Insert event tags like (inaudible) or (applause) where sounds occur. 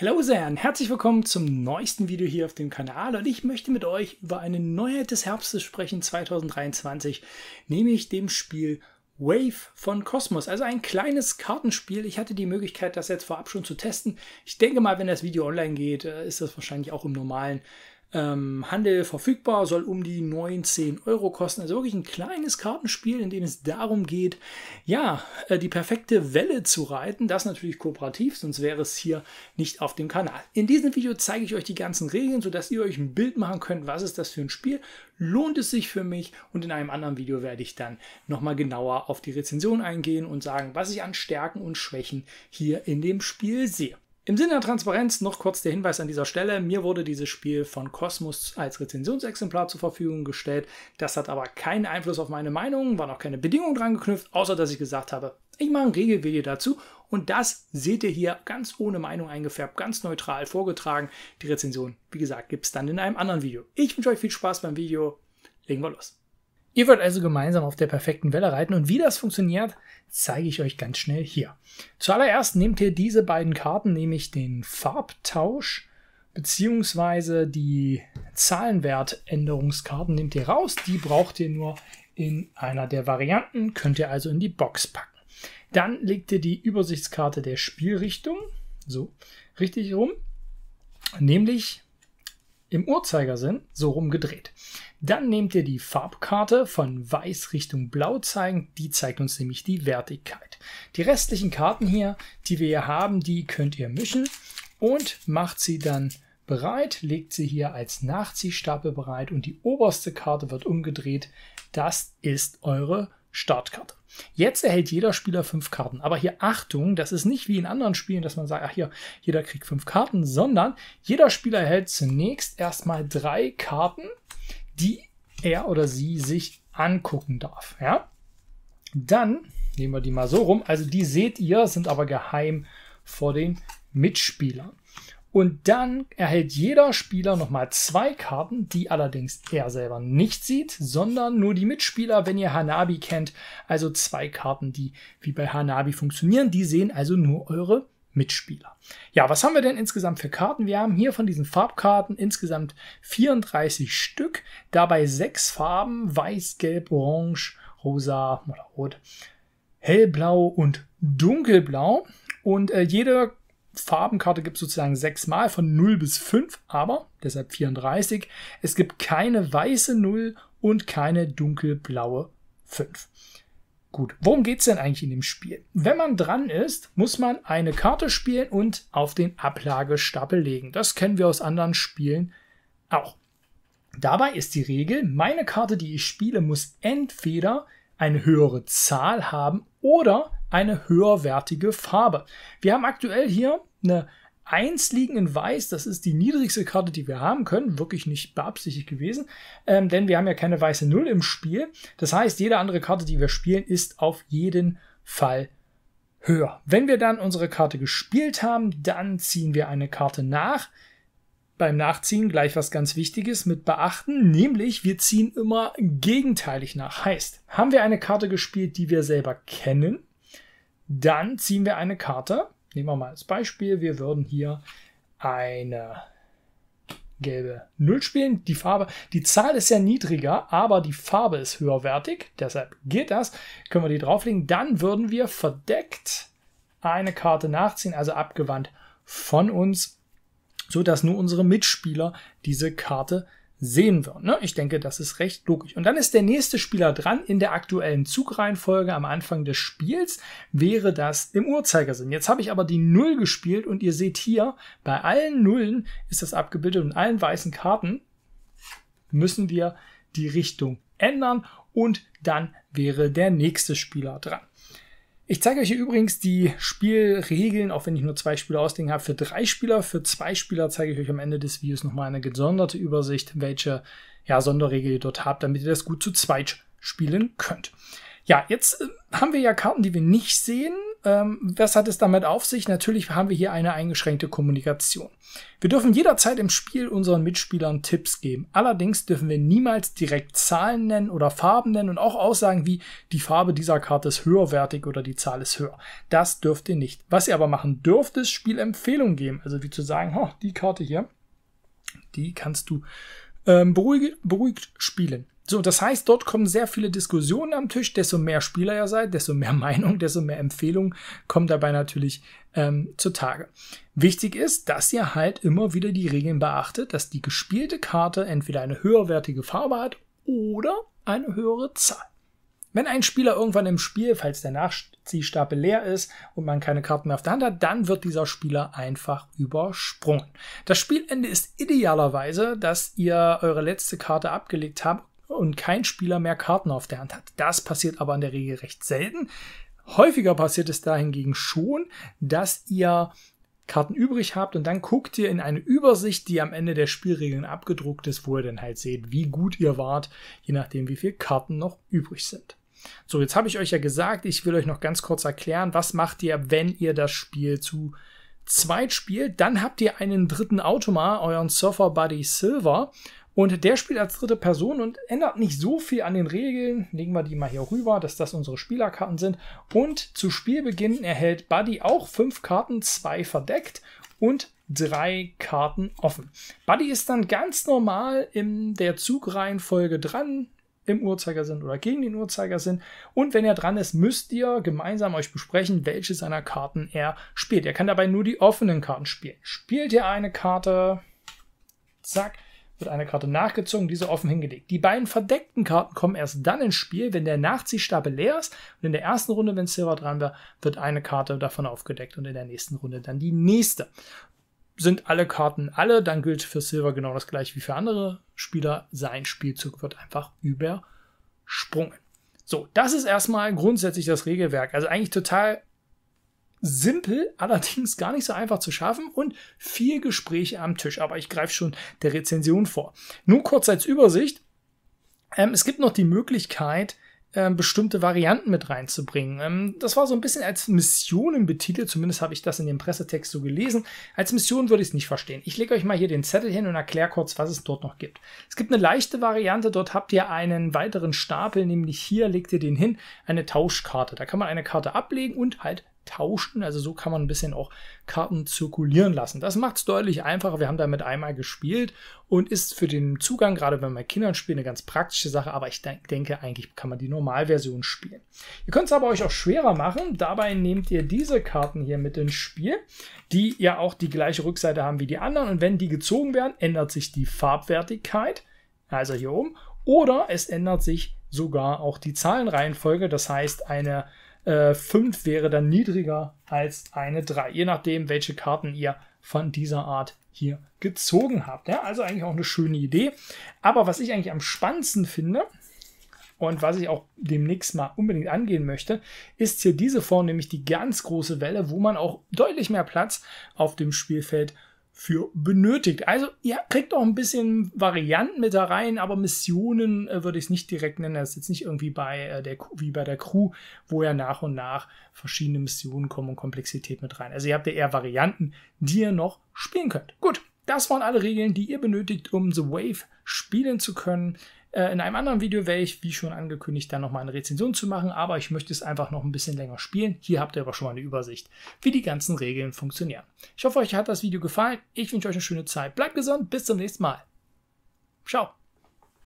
Hello Zern, herzlich willkommen zum neuesten Video hier auf dem Kanal und ich möchte mit euch über eine Neuheit des Herbstes sprechen 2023, nämlich dem Spiel Wave von Cosmos, also ein kleines Kartenspiel. Ich hatte die Möglichkeit, das jetzt vorab schon zu testen. Ich denke mal, wenn das Video online geht, äh, ist das wahrscheinlich auch im normalen ähm, Handel verfügbar, soll um die 19 Euro kosten. Also wirklich ein kleines Kartenspiel, in dem es darum geht, ja, äh, die perfekte Welle zu reiten. Das natürlich kooperativ, sonst wäre es hier nicht auf dem Kanal. In diesem Video zeige ich euch die ganzen Regeln, sodass ihr euch ein Bild machen könnt, was ist das für ein Spiel, lohnt es sich für mich und in einem anderen Video werde ich dann nochmal genauer auf die Rezension eingehen und sagen, was ich an Stärken und Schwächen hier in dem Spiel sehe. Im Sinne der Transparenz noch kurz der Hinweis an dieser Stelle. Mir wurde dieses Spiel von Cosmos als Rezensionsexemplar zur Verfügung gestellt. Das hat aber keinen Einfluss auf meine Meinung, war noch keine Bedingung dran geknüpft, außer dass ich gesagt habe, ich mache ein Regelvideo dazu und das seht ihr hier ganz ohne Meinung eingefärbt, ganz neutral vorgetragen. Die Rezension, wie gesagt, gibt es dann in einem anderen Video. Ich wünsche euch viel Spaß beim Video. Legen wir los. Ihr wollt also gemeinsam auf der perfekten Welle reiten und wie das funktioniert, zeige ich euch ganz schnell hier. Zuallererst nehmt ihr diese beiden Karten, nämlich den Farbtausch bzw. die Zahlenwertänderungskarten nehmt ihr raus. Die braucht ihr nur in einer der Varianten, könnt ihr also in die Box packen. Dann legt ihr die Übersichtskarte der Spielrichtung, so richtig rum, nämlich im Uhrzeigersinn so rumgedreht. Dann nehmt ihr die Farbkarte von weiß Richtung blau zeigen, die zeigt uns nämlich die Wertigkeit. Die restlichen Karten hier, die wir hier haben, die könnt ihr mischen und macht sie dann bereit, legt sie hier als Nachziehstapel bereit und die oberste Karte wird umgedreht. Das ist eure Startkarte. Jetzt erhält jeder Spieler fünf Karten. Aber hier Achtung, das ist nicht wie in anderen Spielen, dass man sagt, ach hier, jeder kriegt fünf Karten, sondern jeder Spieler erhält zunächst erstmal drei Karten, die er oder sie sich angucken darf. Ja? Dann nehmen wir die mal so rum. Also die seht ihr, sind aber geheim vor den Mitspielern. Und dann erhält jeder Spieler nochmal zwei Karten, die allerdings er selber nicht sieht, sondern nur die Mitspieler, wenn ihr Hanabi kennt. Also zwei Karten, die wie bei Hanabi funktionieren. Die sehen also nur eure Mitspieler. Ja, was haben wir denn insgesamt für Karten? Wir haben hier von diesen Farbkarten insgesamt 34 Stück, dabei sechs Farben, weiß, gelb, orange, rosa oder rot, hellblau und dunkelblau. Und äh, jede Farbenkarte gibt es sozusagen sechsmal von 0 bis 5, aber deshalb 34. Es gibt keine weiße 0 und keine dunkelblaue 5. Gut, worum geht es denn eigentlich in dem Spiel? Wenn man dran ist, muss man eine Karte spielen und auf den Ablagestapel legen. Das kennen wir aus anderen Spielen auch. Dabei ist die Regel, meine Karte, die ich spiele, muss entweder eine höhere Zahl haben oder eine höherwertige Farbe. Wir haben aktuell hier eine 1 liegen in Weiß. Das ist die niedrigste Karte, die wir haben können. Wirklich nicht beabsichtigt gewesen, ähm, denn wir haben ja keine weiße Null im Spiel. Das heißt, jede andere Karte, die wir spielen, ist auf jeden Fall höher. Wenn wir dann unsere Karte gespielt haben, dann ziehen wir eine Karte nach. Beim Nachziehen gleich was ganz Wichtiges mit beachten, nämlich wir ziehen immer gegenteilig nach. Heißt, haben wir eine Karte gespielt, die wir selber kennen, dann ziehen wir eine Karte, Nehmen wir mal als Beispiel, wir würden hier eine gelbe 0 spielen. Die Farbe, die Zahl ist ja niedriger, aber die Farbe ist höherwertig, deshalb geht das. Können wir die drauflegen, dann würden wir verdeckt eine Karte nachziehen, also abgewandt von uns, so dass nur unsere Mitspieler diese Karte nachziehen sehen wir. Ne? Ich denke, das ist recht logisch. Und dann ist der nächste Spieler dran in der aktuellen Zugreihenfolge am Anfang des Spiels, wäre das im Uhrzeigersinn. Jetzt habe ich aber die Null gespielt und ihr seht hier, bei allen Nullen ist das abgebildet und allen weißen Karten müssen wir die Richtung ändern und dann wäre der nächste Spieler dran. Ich zeige euch hier übrigens die Spielregeln, auch wenn ich nur zwei Spieler auslegen habe, für drei Spieler. Für zwei Spieler zeige ich euch am Ende des Videos nochmal eine gesonderte Übersicht, welche ja, Sonderregel ihr dort habt, damit ihr das gut zu zweit spielen könnt. Ja, jetzt äh, haben wir ja Karten, die wir nicht sehen. Ähm, was hat es damit auf sich? Natürlich haben wir hier eine eingeschränkte Kommunikation. Wir dürfen jederzeit im Spiel unseren Mitspielern Tipps geben. Allerdings dürfen wir niemals direkt Zahlen nennen oder Farben nennen und auch Aussagen wie die Farbe dieser Karte ist höherwertig oder die Zahl ist höher. Das dürft ihr nicht. Was ihr aber machen dürft, ist Spielempfehlungen geben. Also wie zu sagen, oh, die Karte hier, die kannst du ähm, beruhigt, beruhigt spielen. So, das heißt, dort kommen sehr viele Diskussionen am Tisch. Desto mehr Spieler ihr seid, desto mehr (laughs) Meinung, desto mehr Empfehlung kommen dabei natürlich ähm, zutage. Wichtig ist, dass ihr halt immer wieder die Regeln beachtet, dass die gespielte Karte entweder eine höherwertige Farbe hat oder eine höhere Zahl. Wenn ein Spieler irgendwann im Spiel, falls der Nachziehstapel leer ist und man keine Karten mehr auf der Hand hat, dann wird dieser Spieler einfach übersprungen. Das Spielende ist idealerweise, dass ihr eure letzte Karte abgelegt habt und kein Spieler mehr Karten auf der Hand hat. Das passiert aber in der Regel recht selten. Häufiger passiert es dahingegen schon, dass ihr Karten übrig habt und dann guckt ihr in eine Übersicht, die am Ende der Spielregeln abgedruckt ist, wo ihr dann halt seht, wie gut ihr wart, je nachdem, wie viele Karten noch übrig sind. So, jetzt habe ich euch ja gesagt, ich will euch noch ganz kurz erklären, was macht ihr, wenn ihr das Spiel zu zweit spielt. Dann habt ihr einen dritten Automa, euren Surfer Buddy Silver. Und der spielt als dritte Person und ändert nicht so viel an den Regeln. Legen wir die mal hier rüber, dass das unsere Spielerkarten sind. Und zu Spielbeginn erhält Buddy auch fünf Karten, zwei verdeckt und drei Karten offen. Buddy ist dann ganz normal in der Zugreihenfolge dran, im Uhrzeigersinn oder gegen den Uhrzeigersinn. Und wenn er dran ist, müsst ihr gemeinsam euch besprechen, welche seiner Karten er spielt. Er kann dabei nur die offenen Karten spielen. Spielt er eine Karte, zack, wird eine Karte nachgezogen, diese offen hingelegt. Die beiden verdeckten Karten kommen erst dann ins Spiel, wenn der Nachziehstapel leer ist. Und in der ersten Runde, wenn Silver dran war, wird eine Karte davon aufgedeckt und in der nächsten Runde dann die nächste. Sind alle Karten alle, dann gilt für Silver genau das gleiche wie für andere Spieler. Sein Spielzug wird einfach übersprungen. So, das ist erstmal grundsätzlich das Regelwerk. Also eigentlich total Simpel, (laughs) allerdings gar nicht so einfach zu schaffen und viel Gespräche am Tisch. Aber ich greife schon der Rezension vor. Nur kurz als Übersicht. Ähm, es gibt noch die Möglichkeit, ähm, bestimmte Varianten mit reinzubringen. Ähm, das war so ein bisschen als Missionen betitelt, zumindest habe ich das in dem Pressetext so gelesen. Als Mission würde ich es nicht verstehen. Ich lege euch mal hier den Zettel hin und erkläre kurz, was es dort noch gibt. Es gibt eine leichte Variante, dort habt ihr einen weiteren Stapel, nämlich hier legt ihr den hin, eine Tauschkarte. Da kann man eine Karte ablegen und halt tauschen. Also so kann man ein bisschen auch Karten zirkulieren lassen. Das macht es deutlich einfacher. Wir haben damit einmal gespielt und ist für den Zugang, gerade wenn wir mit Kindern spielen, eine ganz praktische Sache. Aber ich de denke, eigentlich kann man die Normalversion spielen. Ihr könnt es aber euch auch schwerer machen. Dabei nehmt ihr diese Karten hier mit ins Spiel, die ja auch die gleiche Rückseite haben wie die anderen. Und wenn die gezogen werden, ändert sich die Farbwertigkeit. Also hier oben. Oder es ändert sich sogar auch die Zahlenreihenfolge. Das heißt, eine äh, 5 wäre dann niedriger als eine 3, je nachdem, welche Karten ihr von dieser Art hier gezogen habt. Ja, also eigentlich auch eine schöne Idee. Aber was ich eigentlich am spannendsten finde und was ich auch demnächst mal unbedingt angehen möchte, ist hier diese Form, nämlich die ganz große Welle, wo man auch deutlich mehr Platz auf dem Spielfeld für benötigt. Also ihr kriegt auch ein bisschen Varianten mit da rein, aber Missionen äh, würde ich es nicht direkt nennen. Das ist jetzt nicht irgendwie bei äh, der wie bei der Crew, wo ja nach und nach verschiedene Missionen kommen und Komplexität mit rein. Also ihr habt ja eher Varianten, die ihr noch spielen könnt. Gut, das waren alle Regeln, die ihr benötigt, um The Wave spielen zu können. Äh, in einem anderen Video werde ich, wie schon angekündigt, dann nochmal eine Rezension zu machen, aber ich möchte es einfach noch ein bisschen länger spielen. Hier habt ihr aber schon mal eine Übersicht, wie die ganzen Regeln funktionieren. Ich hoffe, euch hat das Video gefallen. Ich wünsche euch eine schöne Zeit. Bleibt gesund, bis zum nächsten Mal. Ciao.